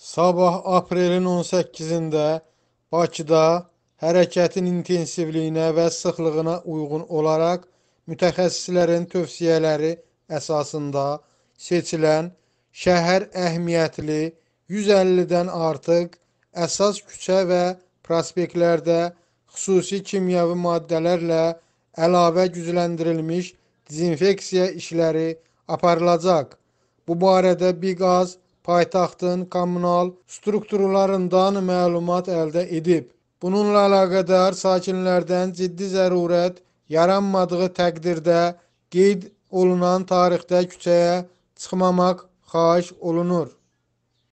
Sabah aprelin 18-də Bakıda hərəkətin intensivliyinə və sıxlığına uyğun olaraq mütəxəssislərin tövsiyələri əsasında seçilən şəhər əhəmiyyətli 150-dən artıq əsas küçə və prospektlərdə xüsusi kimyəvi maddələrlə əlavə gücləndirilmiş dezinfeksiya işləri aparılacaq. Bu barədə Biqaz paytaxtın kommunal strukturlarından məlumat əldə edib. Bununla əlaqədar sakinlərdən ciddi zərurət yaranmadığı təqdirdə qeyd olunan tarixdə küçəyə çıxmamaq xahiş olunur.